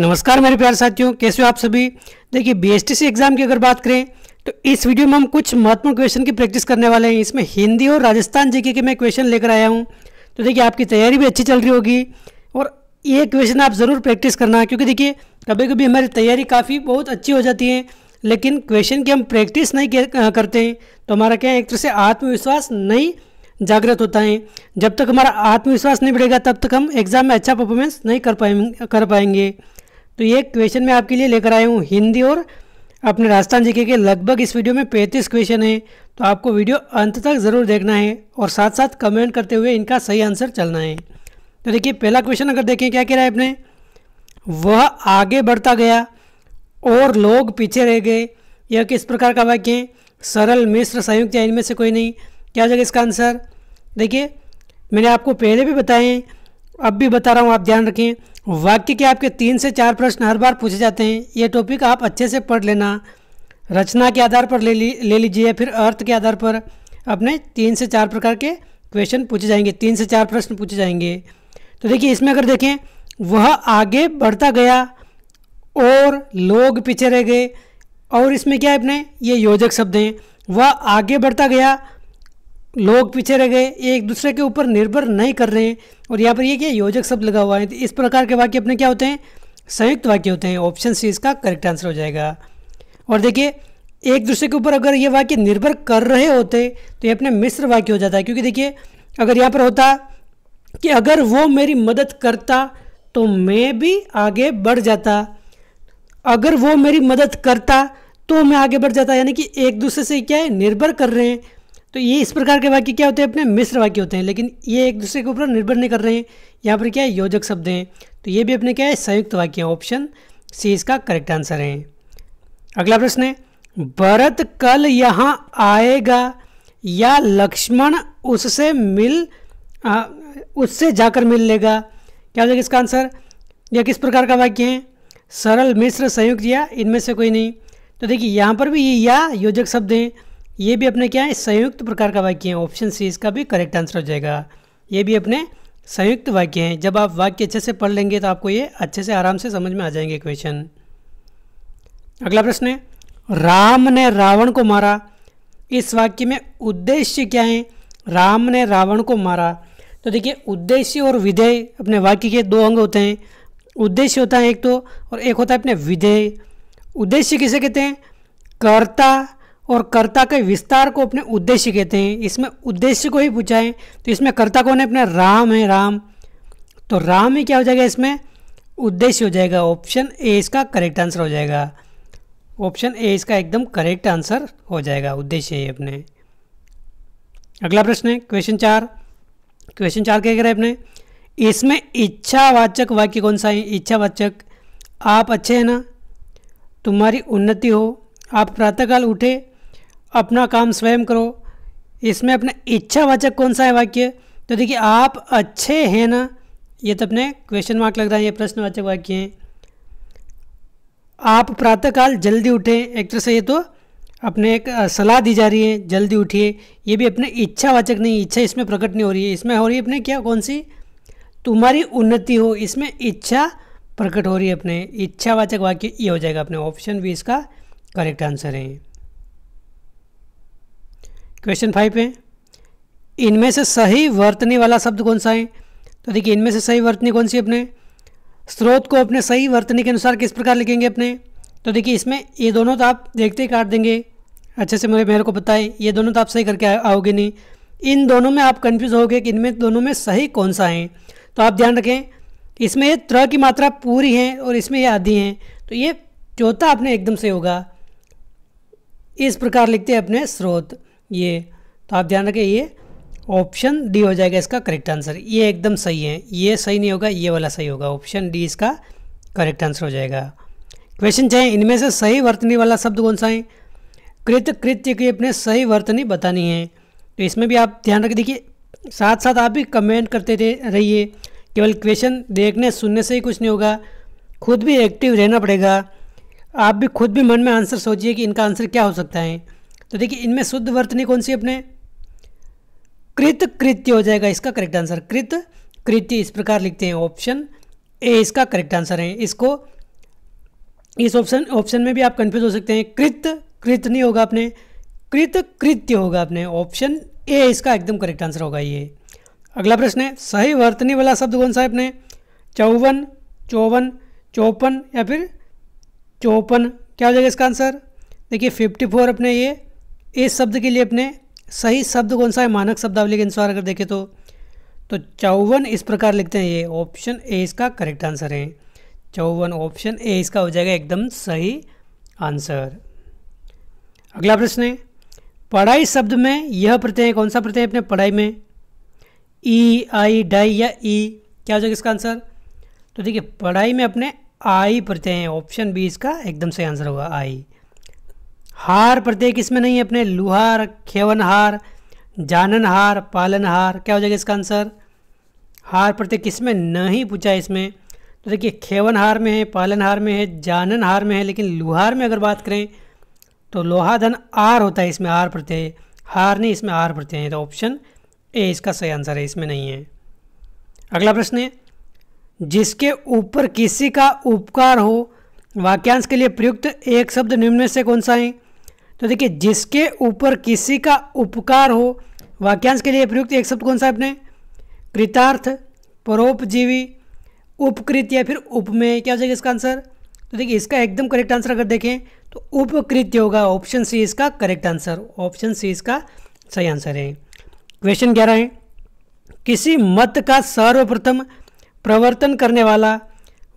नमस्कार मेरे प्यार साथियों कैसे हो आप सभी देखिए बीएसटीसी एग्जाम की अगर बात करें तो इस वीडियो में हम कुछ महत्वपूर्ण क्वेश्चन की प्रैक्टिस करने वाले हैं इसमें हिंदी और राजस्थान जीके के मैं क्वेश्चन लेकर आया हूँ तो देखिए आपकी तैयारी भी अच्छी चल रही होगी और ये क्वेश्चन आप ज़रूर प्रैक्टिस करना क्योंकि देखिए कभी कभी हमारी तैयारी काफ़ी बहुत अच्छी हो जाती है लेकिन क्वेश्चन की हम प्रैक्टिस नहीं करते हैं तो हमारा क्या है एक तरह से आत्मविश्वास नहीं जागृत होता है जब तक हमारा आत्मविश्वास नहीं बढ़ेगा तब तक हम एग्ज़ाम में अच्छा परफॉर्मेंस नहीं कर पाएंगे कर पाएंगे तो ये क्वेश्चन मैं आपके लिए लेकर आया हूँ हिंदी और अपने राजस्थान जी के लगभग इस वीडियो में पैंतीस क्वेश्चन है तो आपको वीडियो अंत तक ज़रूर देखना है और साथ साथ कमेंट करते हुए इनका सही आंसर चलना है तो देखिए पहला क्वेश्चन अगर देखें क्या कह रहा है आपने वह आगे बढ़ता गया और लोग पीछे रह गए यह किस प्रकार का वाक्य है सरल मिश्र संयुक्त या इनमें से कोई नहीं क्या हो जाएगा इसका आंसर देखिए मैंने आपको पहले भी बताए अब भी बता रहा हूँ आप ध्यान रखें वाक्य के आपके तीन से चार प्रश्न हर बार पूछे जाते हैं ये टॉपिक आप अच्छे से पढ़ लेना रचना के आधार पर ले ली ले लीजिए फिर अर्थ के आधार पर अपने तीन से चार प्रकार के क्वेश्चन पूछे जाएंगे तीन से चार प्रश्न पूछे जाएंगे तो देखिए इसमें अगर देखें वह आगे बढ़ता गया और लोग पीछे रह गए और इसमें क्या है अपने ये योजक शब्द हैं वह आगे बढ़ता गया लोग पीछे रह गए एक दूसरे के ऊपर निर्भर नहीं कर रहे हैं और यहाँ पर ये क्या योजक शब्द लगा हुआ है तो इस प्रकार के वाक्य अपने क्या होते हैं संयुक्त वाक्य होते हैं ऑप्शन सी इसका करेक्ट आंसर हो जाएगा और देखिए एक दूसरे के ऊपर अगर ये वाक्य निर्भर कर रहे होते तो ये अपने मिश्र वाक्य हो जाता है क्योंकि देखिए अगर यहाँ पर होता कि अगर वो मेरी मदद करता तो मैं भी आगे बढ़ जाता अगर वो मेरी मदद करता तो मैं आगे बढ़ जाता यानी कि एक दूसरे से क्या है निर्भर कर रहे हैं तो ये इस प्रकार के वाक्य क्या होते हैं अपने मिश्र वाक्य होते हैं लेकिन ये एक दूसरे के ऊपर निर्भर नहीं कर रहे हैं यहाँ पर क्या है योजक शब्द हैं तो ये भी अपने क्या है संयुक्त वाक्य हैं ऑप्शन सी इसका करेक्ट आंसर है अगला प्रश्न है भरत कल यहाँ आएगा या लक्ष्मण उससे मिल आ, उससे जाकर मिल लेगा क्या हो जाएगा इसका आंसर या किस प्रकार का वाक्य है सरल मिश्र संयुक्त या इनमें से कोई नहीं तो देखिए यहाँ पर भी ये या योजक शब्द हैं ये भी अपने क्या है संयुक्त प्रकार का वाक्य है ऑप्शन सी इसका भी करेक्ट आंसर हो जाएगा ये भी अपने संयुक्त वाक्य हैं जब आप वाक्य अच्छे से पढ़ लेंगे तो आपको ये अच्छे से आराम से समझ में आ जाएंगे क्वेश्चन अगला प्रश्न है राम ने रावण को मारा इस वाक्य में उद्देश्य क्या है राम ने रावण को मारा तो देखिए उद्देश्य और विधेय अपने वाक्य के दो अंग होते हैं उद्देश्य होता है एक तो और एक होता है अपने विधेय उद्देश्य किसे कहते हैं कर्ता और कर्ता के विस्तार को अपने उद्देश्य कहते हैं इसमें उद्देश्य को ही पूछा है तो इसमें कर्ता कौन है अपने राम है राम तो राम ही क्या हो जाएगा इसमें उद्देश्य हो जाएगा ऑप्शन ए इसका करेक्ट आंसर हो जाएगा ऑप्शन ए इसका एकदम करेक्ट आंसर हो जाएगा उद्देश्य है अपने अगला प्रश्न है क्वेश्चन चार क्वेश्चन चार क्या कह रहे हैं अपने इसमें इच्छावाचक वाक्य कौन सा है इच्छावाचक आप अच्छे हैं ना तुम्हारी उन्नति हो आप प्रातःकाल उठे अपना काम स्वयं करो इसमें अपना इच्छावाचक कौन सा है वाक्य तो देखिए आप अच्छे हैं ना ये तो अपने क्वेश्चन मार्क लग रहा है ये प्रश्नवाचक वाक्य हैं आप प्रातःकाल जल्दी उठें एक तरह से ये तो अपने एक सलाह दी जा रही है जल्दी उठिए ये भी अपने इच्छावाचक नहीं इच्छा इसमें प्रकट नहीं हो रही है इसमें हो रही है अपने क्या कौन सी तुम्हारी उन्नति हो इसमें इच्छा प्रकट हो रही है अपने इच्छावाचक वाक्य ये हो जाएगा अपने ऑप्शन भी इसका करेक्ट आंसर है क्वेश्चन फाइव पे इनमें से सही वर्तनी वाला शब्द कौन सा है तो देखिए इनमें से सही वर्तनी कौन सी अपने स्रोत को अपने सही वर्तनी के अनुसार किस प्रकार लिखेंगे अपने तो देखिए इसमें ये दोनों तो आप देखते ही काट देंगे अच्छे से मेरे मेरे को पता है ये दोनों तो आप सही करके आओगे नहीं इन दोनों में आप कन्फ्यूज होगे कि इनमें दोनों में सही कौन सा है तो आप ध्यान रखें इसमें ये त्र की मात्रा पूरी है और इसमें ये आधी हैं तो ये चौथा अपने एकदम से होगा इस प्रकार लिखते हैं अपने स्रोत ये तो आप ध्यान रखें ये ऑप्शन डी हो जाएगा इसका करेक्ट आंसर ये एकदम सही है ये सही नहीं होगा ये वाला सही होगा ऑप्शन डी इसका करेक्ट आंसर हो जाएगा क्वेश्चन चाहे इनमें से सही वर्तनी वाला शब्द कौन सा है कृत कृत्य की अपने सही वर्तनी बतानी है तो इसमें भी आप ध्यान रख देखिए साथ साथ आप भी कमेंट करते रहिए केवल क्वेश्चन देखने सुनने से ही कुछ नहीं होगा खुद भी एक्टिव रहना पड़ेगा आप भी खुद भी मन में आंसर सोचिए कि इनका आंसर क्या हो सकता है तो देखिए इनमें शुद्ध वर्तनी कौन सी अपने कृत कृत्य हो जाएगा इसका करेक्ट आंसर कृत कृत्य इस प्रकार लिखते हैं ऑप्शन ए इसका करेक्ट आंसर है इसको इस ऑप्शन ऑप्शन में भी आप कंफ्यूज हो सकते हैं कृत कृत नहीं होगा अपने कृत कृत्य होगा अपने ऑप्शन ए इसका एकदम करेक्ट आंसर होगा ये अगला प्रश्न है सही वर्तनी वाला शब्द कौन सा है अपने चौवन चौवन चौपन या फिर चौपन क्या हो जाएगा इसका आंसर देखिए फिफ्टी फोर अपने ये इस शब्द के लिए अपने सही शब्द कौन सा है मानक शब्दावली के अनुसार अगर देखें तो तो चौवन इस प्रकार लिखते हैं ये ऑप्शन ए इसका करेक्ट आंसर है चौवन ऑप्शन ए इसका हो जाएगा एकदम सही आंसर अगला प्रश्न है पढ़ाई शब्द में यह प्रत्यय कौन सा प्रत्यय अपने पढ़ाई में ई आई डाई या ई e, क्या हो जाएगा इसका आंसर तो देखिए पढ़ाई में अपने आई प्रत्यय हैं ऑप्शन बी इसका एकदम सही आंसर होगा आई हार प्रत्येक इसमें नहीं है अपने लुहार खेवनहार जाननहार पालनहार क्या हो जाएगा इसका आंसर हार प्रत्येक किसमें नहीं पूछा इसमें तो देखिए खेवनहार में है पालनहार में है जाननहार में है लेकिन लुहार में अगर बात करें तो लोहाधन आर होता है इसमें आर प्रत्यय हार नहीं इसमें आर प्रत्यय है तो ऑप्शन ए इसका सही आंसर है इसमें नहीं है अगला प्रश्न है जिसके ऊपर किसी का उपकार हो वाक्यांश के लिए प्रयुक्त एक शब्द निम्न में से कौन सा है तो देखिए जिसके ऊपर किसी का उपकार हो वाक्यांश के लिए प्रयुक्त एक शब्द कौन सा आपने कृतार्थ परोपजीवी उपकृत या फिर उपमेय क्या हो जाएगा इसका आंसर तो देखिए इसका एकदम करेक्ट आंसर अगर देखें तो उपकृत्य होगा ऑप्शन सी इसका करेक्ट आंसर ऑप्शन सी इसका सही आंसर है क्वेश्चन ग्यारह है किसी मत का सर्वप्रथम प्रवर्तन करने वाला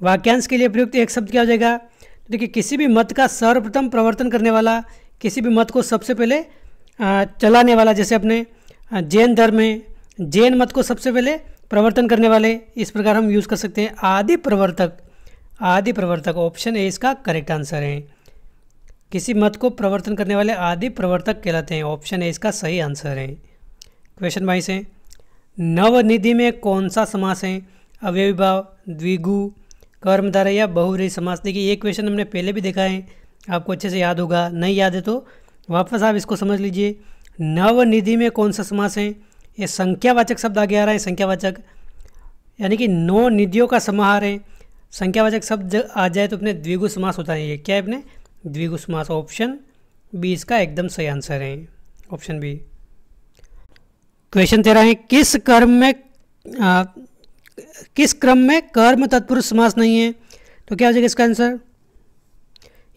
वाक्यांश के लिए प्रयुक्त एक शब्द क्या हो जाएगा तो देखिए किसी भी मत का सर्वप्रथम प्रवर्तन करने वाला किसी भी मत को सबसे पहले चलाने वाला जैसे अपने जैन धर्म में जैन मत को सबसे पहले प्रवर्तन करने वाले इस प्रकार हम यूज़ कर सकते हैं आदि प्रवर्तक आदि प्रवर्तक ऑप्शन ए इसका करेक्ट आंसर है किसी मत को प्रवर्तन करने वाले आदि प्रवर्तक कहलाते हैं ऑप्शन ए इसका सही आंसर है क्वेश्चन बाईस है नवनिधि में कौन सा समास है अव्यविभाव द्विगु कर्मधारा या बहुरी समास देखिए ये क्वेश्चन हमने पहले भी देखा है आपको अच्छे से याद होगा नहीं याद है तो वापस आप इसको समझ लीजिए नवनिधि में कौन सा समास है ये संख्यावाचक शब्द आगे आ रहा है संख्यावाचक यानी कि नौ निधियों का समाहार है संख्यावाचक शब्द आ जाए तो अपने द्विगु समास होता है ये क्या है अपने द्विगु समास ऑप्शन बी इसका एकदम सही आंसर है ऑप्शन बी क्वेश्चन तेरह है किस कर्म में आ, किस क्रम में कर्म तत्पुरुष समास नहीं है तो क्या हो जाएगा इसका आंसर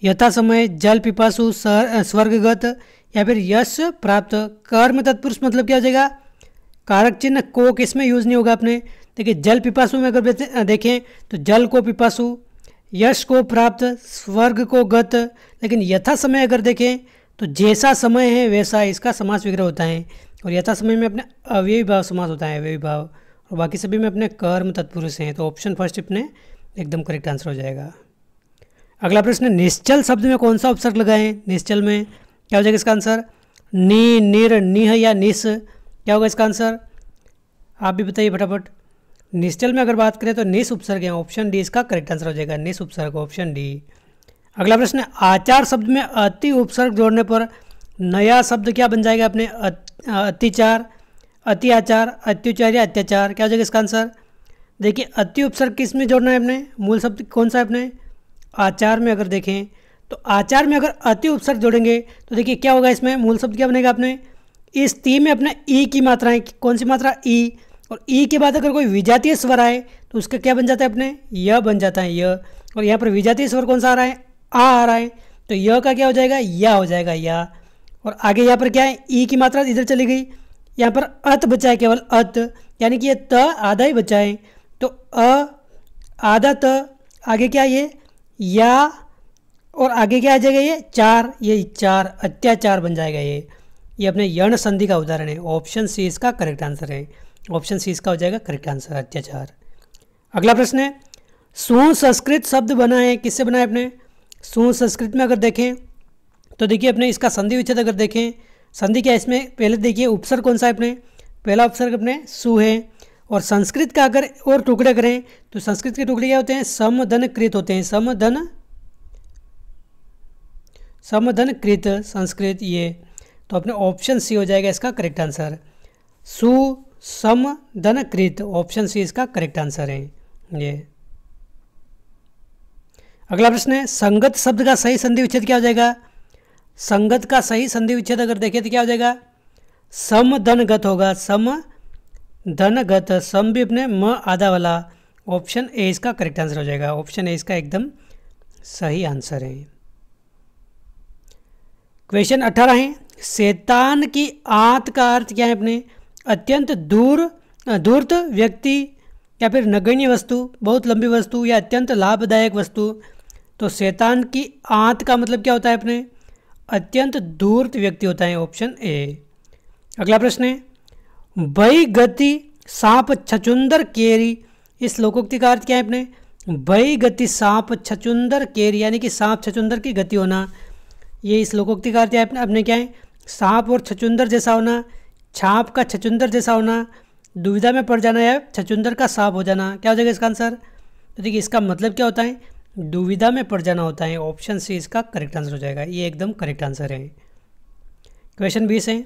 यथासमय जल पिपासु स्वर्गगत या फिर यश प्राप्त कर्म तत्पुरुष मतलब क्या हो जाएगा कारक चिन्ह को किस में यूज़ नहीं होगा आपने देखिए जल पिपासु में अगर देखें तो जल को पिपासु यश को प्राप्त स्वर्ग को गत लेकिन यथा समय अगर देखें तो जैसा समय है वैसा इसका समास विग्रह होता है और यथा समय में अपने अव्ययी भाव समास होता है अव्ययी भाव और बाकी सभी में अपने कर्म तत्पुरुष हैं तो ऑप्शन फर्स्ट अपने एकदम करेक्ट आंसर हो जाएगा अगला प्रश्न निश्चल शब्द में कौन सा उपसर्ग लगाए निश्चल में क्या हो जाएगा इसका आंसर नी निर निह या निस क्या होगा इसका आंसर आप भी बताइए फटाफट निश्चल में अगर बात करें तो निस उपसर्ग है ऑप्शन डी इसका करेक्ट आंसर हो जाएगा निस उपसर्ग ऑप्शन डी अगला प्रश्न आचार शब्द में अति उपसर्ग जोड़ने पर नया शब्द क्या बन जाएगा अपने अतिचार अति आचार अत्युचार या अत्याचार क्या हो जाएगा इसका आंसर देखिए अति उपसर्ग किस में जोड़ना है अपने मूल शब्द कौन सा है अपने आचार में अगर देखें तो आचार में अगर अति उपसर्ग जोड़ेंगे तो देखिए क्या होगा इसमें मूल शब्द क्या बनेगा आपने इस ती में अपने ई की मात्राएं कौन सी मात्रा ई और ई के बाद अगर कोई विजातीय स्वर आए तो उसका क्या बन जाता है अपने य बन जाता है य और यहाँ पर विजातीय स्वर कौन सा आ रहा है आ आ रहा है तो य का क्या हो जाएगा या हो जाएगा या और आगे यहाँ पर क्या है ई की मात्रा इधर चली गई यहाँ पर अत बचा है केवल अत यानी कि ये त आधा ही बचा है तो अ आधा त आगे क्या ये या और आगे क्या आ जाएगा ये चार ये चार अत्याचार बन जाएगा ये ये अपने यर्ण संधि का उदाहरण है ऑप्शन सी इसका करेक्ट आंसर है ऑप्शन सी इसका हो जाएगा करेक्ट आंसर अत्याचार अगला प्रश्न है सुसंस्कृत शब्द बना है किससे बना है अपने सुसंस्कृत में अगर देखें तो देखिए अपने इसका संधि विच्छेद अगर देखें संधि क्या है इसमें पहले देखिए उपसर कौन सा है अपने पहला उपसर्ग अपने सु है और संस्कृत का अगर और टुकड़े करें तो संस्कृत के टुकड़े क्या होते हैं समधन कृत होते हैं समधन समधन कृत संस्कृत ये तो अपने ऑप्शन सी हो जाएगा इसका करेक्ट आंसर सु सम धन कृत ऑप्शन सी इसका करेक्ट आंसर है ये अगला प्रश्न है संगत शब्द का सही संधि विच्छेद क्या हो जाएगा संगत का सही संधि विच्छेद अगर देखें तो क्या हो जाएगा समधनगत होगा सम धनगत संबिप ने म आधा वाला ऑप्शन ए इसका करेक्ट आंसर हो जाएगा ऑप्शन ए इसका एकदम सही आंसर है क्वेश्चन अठारह है शैतान की आंत का अर्थ क्या है अपने अत्यंत दूर धूर्त व्यक्ति या फिर नगण्य वस्तु बहुत लंबी वस्तु या अत्यंत लाभदायक वस्तु तो शैतान की आंत का मतलब क्या होता है अपने अत्यंत दूरत व्यक्ति होता है ऑप्शन ए अगला प्रश्न है बई गति सांप छचुंदर केरी इस लोकोक्ति का अर्थ क्या है अपने बई गति सांप छचुंदर केरी यानी कि सांप छचुंदर की गति होना ये इस लोकोक्ति का अर्थ है अपने अपने क्या है सांप और छचुंदर जैसा होना छाप का छचुंदर जैसा होना दुविधा में पड़ जाना या छचुंदर का सांप हो जाना क्या हो जाएगा इसका आंसर तो देखिए इसका मतलब क्या होता है दुविधा में पड़ जाना होता है ऑप्शन सी इसका करेक्ट आंसर हो जाएगा ये एकदम करेक्ट आंसर है क्वेश्चन बीस है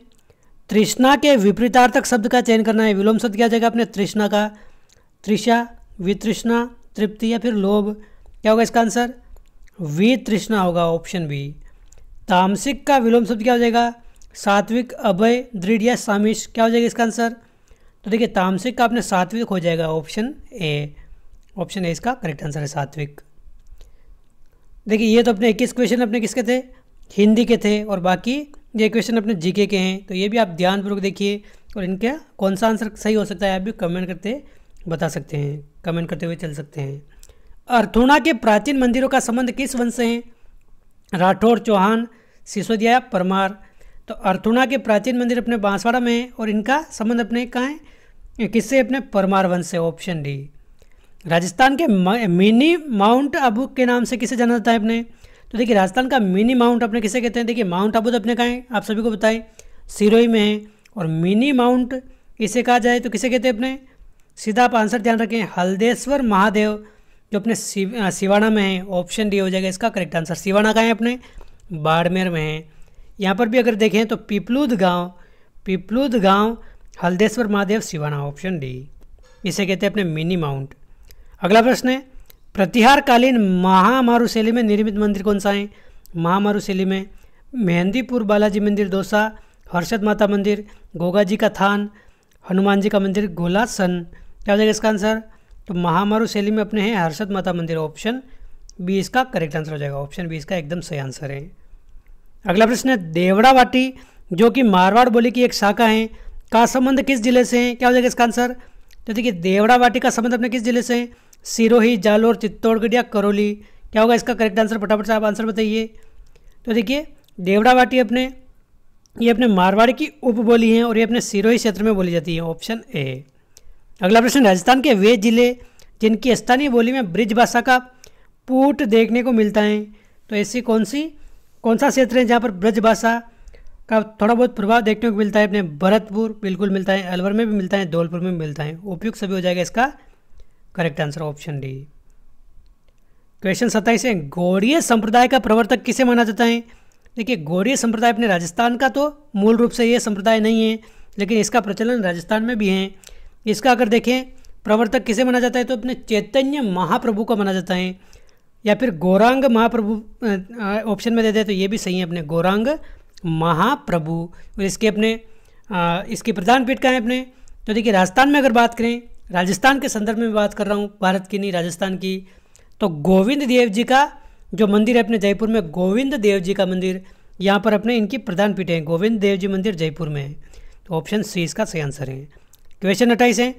तृष्णा के विपरीतार्थक शब्द का चयन करना है विलोम शब्द क्या जाएगा अपने तृष्णा का तृषा वितृष्णा तृप्ति या फिर लोभ क्या होगा इसका आंसर वितृष्णा होगा ऑप्शन बी तामसिक का विलोम शब्द क्या हो जाएगा सात्विक अभय दृढ़ या सामिश क्या हो जाएगा इसका आंसर तो देखिए तामसिक का अपने सात्विक हो जाएगा ऑप्शन ए ऑप्शन ए इसका करेक्ट आंसर है सात्विक देखिए ये तो अपने इक्कीस क्वेश्चन अपने किसके थे हिंदी के थे और बाकी ये क्वेश्चन अपने जीके के हैं तो ये भी आप ध्यानपूर्वक देखिए और इनका कौन सा आंसर सही हो सकता है आप भी कमेंट करते बता सकते हैं कमेंट करते हुए चल सकते हैं अर्थुणा के प्राचीन मंदिरों का संबंध किस वंश से है राठौर चौहान सिसोदिया परमार तो अर्थुणा के प्राचीन मंदिर अपने बांसवाड़ा में है और इनका संबंध अपने कहाँ है किससे अपने परमार वंश से ऑप्शन डी राजस्थान के मिनी माउंट आबू के नाम से किसे जाना जाता है अपने तो देखिए राजस्थान का मिनी माउंट अपने किसे कहते हैं देखिए माउंट आबू तो अपने कहाँ है आप सभी को बताएं सिरोही में है और मिनी माउंट इसे कहा जाए तो किसे कहते हैं अपने सीधा आप आंसर ध्यान रखें हल्देश्वर महादेव जो अपने सिवाना में है ऑप्शन डी हो जाएगा इसका करेक्ट आंसर सिवाना कहाँ है अपने बाड़मेर में है यहाँ पर भी अगर देखें तो पिपलूद गाँव पिपलूद गाँव हल्देश्वर महादेव सिवाना ऑप्शन डी इसे कहते हैं अपने मिनी माउंट अगला प्रश्न है प्रतिहारकालीन शैली में निर्मित मंदिर कौन सा है शैली में मेहंदीपुर बालाजी मंदिर दोसा हर्षद माता मंदिर गोगा जी का थान हनुमान जी का मंदिर गोला सन क्या हो जाएगा इसका आंसर तो महामारू शैली में अपने हैं हर्षद माता मंदिर ऑप्शन बी इसका करेक्ट आंसर हो जाएगा ऑप्शन बी इसका एकदम सही आंसर है अगला प्रश्न है देवड़ा वाटी जो कि मारवाड़ बोली की एक शाखा है का संबंध किस जिले से है क्या हो जाएगा इसका आंसर तो देखिए देवड़ा वाटी का संबंध अपने किस जिले से है सिरोही जालोर चित्तौड़गढ़ या करौली क्या होगा इसका करेक्ट आंसर फटाफट से आप आंसर बताइए तो देखिए देवड़ावाटी अपने ये अपने मारवाड़ी की उप बोली है और ये अपने सिरोही क्षेत्र में बोली जाती है ऑप्शन ए अगला प्रश्न राजस्थान के वे जिले जिनकी स्थानीय बोली में ब्रिज भाषा का पूट देखने को मिलता है तो ऐसी कौन सी कौन सा क्षेत्र है जहाँ पर ब्रज भाषा का थोड़ा बहुत प्रभाव देखने को मिलता है अपने भरतपुर बिल्कुल मिलता है अलवर में भी मिलता है धौलपुर में भी मिलता है उपयुक्त सभी हो जाएगा इसका correct answer option D question सत्ताईस है गौरीय संप्रदाय का प्रवर्तक किसे माना जाता है देखिए गौरीय संप्रदाय अपने राजस्थान का तो मूल रूप से ये संप्रदाय नहीं है लेकिन इसका प्रचलन राजस्थान में भी है इसका अगर देखें प्रवर्तक किसे माना जाता है तो अपने चैतन्य महाप्रभु को माना जाता है या फिर गौरांग महाप्रभु ऑप्शन में दे दें तो ये भी सही है अपने गौरांग महाप्रभु और इसके अपने इसकी प्रधान पीठ का है अपने तो देखिए राजस्थान में अगर बात करें राजस्थान के संदर्भ में बात कर रहा हूँ भारत की नहीं राजस्थान की तो गोविंद देव जी का जो मंदिर है अपने जयपुर में गोविंद देव जी का मंदिर यहाँ पर अपने इनकी प्रधान पीठ है गोविंद देव जी मंदिर जयपुर में है तो ऑप्शन सी इसका सही आंसर है क्वेश्चन अट्ठाईस है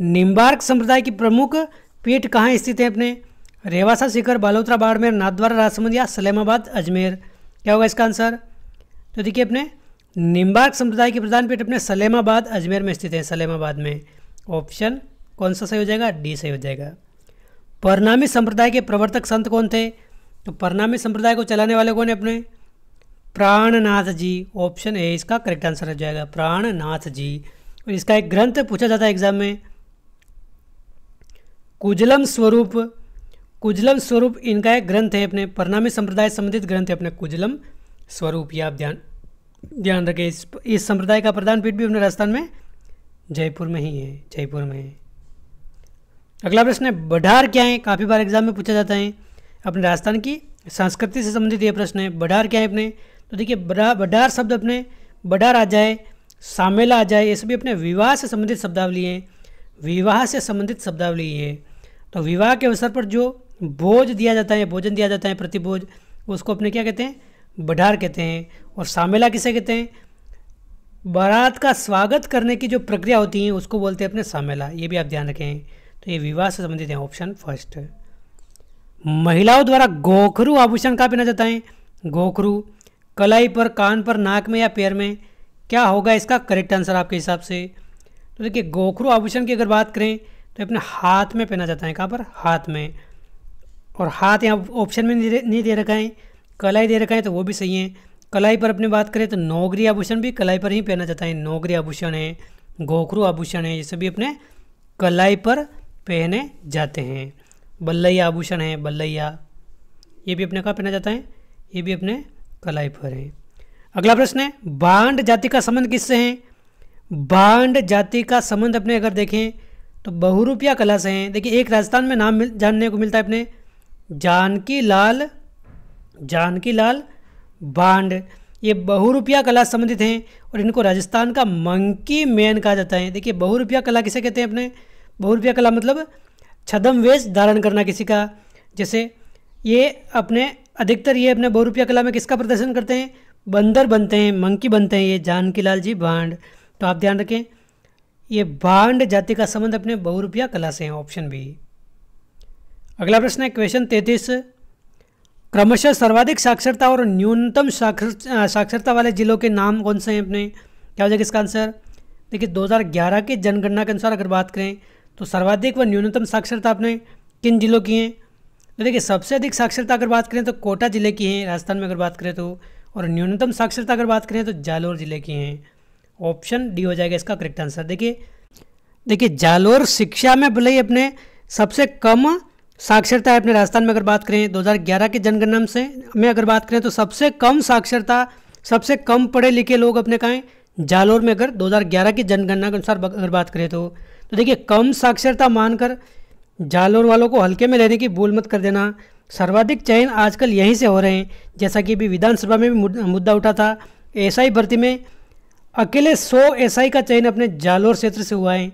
निम्बार्क संप्रदाय की प्रमुख पीठ कहाँ स्थित है अपने रेवासा शिखर बालोत्रा बाड़मेर नाथद्वारा राजसमंद या सलेमाबाद अजमेर क्या होगा इसका आंसर तो देखिए अपने निम्बार्क संप्रदाय की प्रधान पीठ अपने सलेमाबाद अजमेर में स्थित है सलेमाबाद में ऑप्शन कौन सा सही हो जाएगा डी सही हो जाएगा परनामी संप्रदाय के प्रवर्तक संत कौन थे तो परनामी संप्रदाय को चलाने वाले कौन है अपने प्राणनाथ जी ऑप्शन ए इसका करेक्ट आंसर हो जाएगा प्राणनाथ जी और इसका एक ग्रंथ पूछा जाता है एग्जाम में कुजलम स्वरूप कुजलम स्वरूप इनका एक ग्रंथ है अपने परनामी संप्रदाय संबंधित ग्रंथ है अपने कुजलम स्वरूप यह आप ध्यान ध्यान रखें इस इस संप्रदाय का प्रधान पीठ भी अपने राजस्थान में जयपुर में ही है जयपुर में है अगला प्रश्न है बढार क्या है काफ़ी बार एग्जाम में पूछा जाता है अपने राजस्थान की संस्कृति से संबंधित ये प्रश्न है बढार क्या है अपने तो देखिए बढार शब्द अपने बढार आ जाए सामेला आ जाए ये सभी अपने विवाह से संबंधित शब्दावली हैं विवाह से संबंधित शब्दावली है तो विवाह के अवसर पर जो भोज दिया जाता है भोजन दिया जाता है प्रतिभोज उसको अपने क्या कहते हैं बढार कहते हैं और सामेला किसे कहते हैं बारात का स्वागत करने की जो प्रक्रिया होती है उसको बोलते हैं अपने सामेला ये भी आप ध्यान रखें तो ये विवाह से संबंधित है ऑप्शन फर्स्ट महिलाओं द्वारा गोखरू आभूषण कहाँ पहना जाता है गोखरू कलाई पर कान पर नाक में या पैर में क्या होगा इसका करेक्ट आंसर आपके हिसाब से तो देखिए गोखरू आभूषण की अगर बात करें तो अपने हाथ में पहना जाता है कहाँ पर हाथ में और हाथ यहाँ ऑप्शन में नहीं दे रखा है कलाई दे रखा है तो वो भी सही है कलाई पर अपनी बात करें तो नौगरी आभूषण भी कलाई पर ही पहना जाता है नौकरी आभूषण है गोखरू आभूषण है ये सभी अपने कलाई पर पहने जाते हैं बल्लैया आभूषण है बल्लैया ये भी अपने कहाँ पहना जाता है ये भी अपने कलाई पर है अगला प्रश्न है बांड जाति का संबंध किससे है बांड जाति का संबंध अपने अगर देखें तो बहुरूपिया कला से हैं देखिए एक राजस्थान में नाम मिल, जानने को मिलता है अपने जानकी लाल जानकी लाल बांड ये बहुरूपिया कला संबंधित हैं और इनको राजस्थान का मंकी मैन कहा जाता है देखिए बहुरूपिया कला किसे कहते हैं अपने बहुरूपिया कला मतलब छदम वेश धारण करना किसी का जैसे ये अपने अधिकतर ये अपने बहुरूपिया कला में किसका प्रदर्शन करते हैं बंदर बनते हैं मंकी बनते हैं ये जानकी लाल जी भांड तो आप ध्यान रखें ये भांड जाति का संबंध अपने बहुरूपिया कला से है ऑप्शन बी अगला प्रश्न है क्वेश्चन तैतीस क्रमशः सर्वाधिक साक्षरता और न्यूनतम साक्षर साक्षरता वाले जिलों के नाम कौन से हैं अपने क्या हो जाएगा इसका आंसर देखिए 2011 के जनगणना के अनुसार अगर बात करें तो सर्वाधिक व न्यूनतम साक्षरता आपने किन जिलों की हैं तो देखिए सबसे अधिक साक्षरता अगर बात करें तो कोटा ज़िले की हैं राजस्थान में अगर बात करें तो और न्यूनतम साक्षरता अगर बात करें तो जालौर ज़िले की हैं ऑप्शन डी हो जाएगा इसका करेक्ट आंसर देखिए देखिए जालौर शिक्षा में भले ही अपने सबसे कम साक्षरता है अपने राजस्थान में अगर बात करें 2011 के जनगणना से में अगर बात करें तो सबसे कम साक्षरता सबसे कम पढ़े लिखे लोग अपने कहें जालौर में अगर 2011 की जनगणना के अनुसार अगर बात करें तो तो देखिए कम साक्षरता मानकर जालोर वालों को हल्के में लेने की भूल मत कर देना सर्वाधिक चयन आजकल यहीं से हो रहे हैं जैसा कि अभी विधानसभा में भी मुद्दा उठा था एसआई भर्ती में अकेले 100 एसआई का चयन अपने जालोर क्षेत्र से हुआ है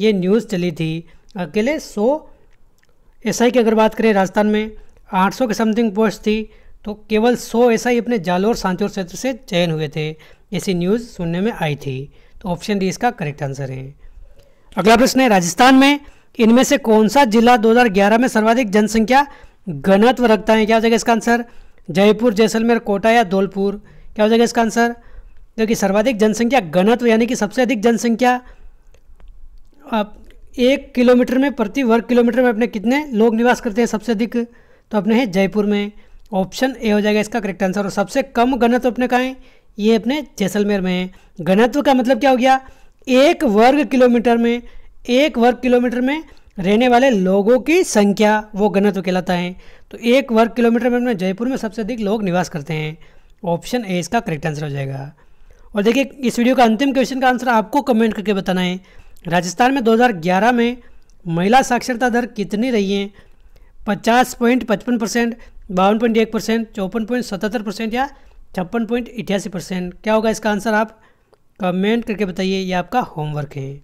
ये न्यूज़ चली थी अकेले 100 एसआई की अगर बात करें राजस्थान में 800 के समथिंग पोस्ट थी तो केवल 100 एसआई अपने जालोर सांचौर क्षेत्र से चयन हुए थे ऐसी न्यूज़ सुनने में आई थी तो ऑप्शन डी इसका करेक्ट आंसर है अगला प्रश्न है राजस्थान में इनमें से कौन सा जिला 2011 में सर्वाधिक जनसंख्या घनत्व रखता है क्या हो जाएगा इसका आंसर जयपुर जैसलमेर कोटा या धौलपुर क्या हो जाएगा इसका आंसर जो कि सर्वाधिक जनसंख्या घनत्व यानी कि सबसे अधिक जनसंख्या आप एक किलोमीटर में प्रति वर्ग किलोमीटर में अपने कितने लोग निवास करते हैं सबसे अधिक तो अपने हैं जयपुर में ऑप्शन ए हो जाएगा इसका करेक्ट आंसर और सबसे कम घनत्व अपने कहाँ है ये अपने जैसलमेर में है घनत्व का मतलब क्या हो गया एक वर्ग किलोमीटर में एक वर्ग किलोमीटर में रहने वाले लोगों की संख्या वो घनत्व कहलाता है तो एक वर्ग किलोमीटर में अपने जयपुर में सबसे अधिक लोग निवास करते हैं ऑप्शन ए इसका करेक्ट आंसर हो जाएगा और देखिए इस वीडियो का अंतिम क्वेश्चन का आंसर आपको कमेंट करके बताना है राजस्थान में 2011 में महिला साक्षरता दर कितनी रही है पचास पॉइंट पचपन परसेंट बावन पॉइंट एक परसेंट चौपन पॉइंट सतहत्तर परसेंट या छप्पन पॉइंट इक्यासी परसेंट क्या होगा इसका आंसर आप कमेंट करके बताइए ये आपका होमवर्क है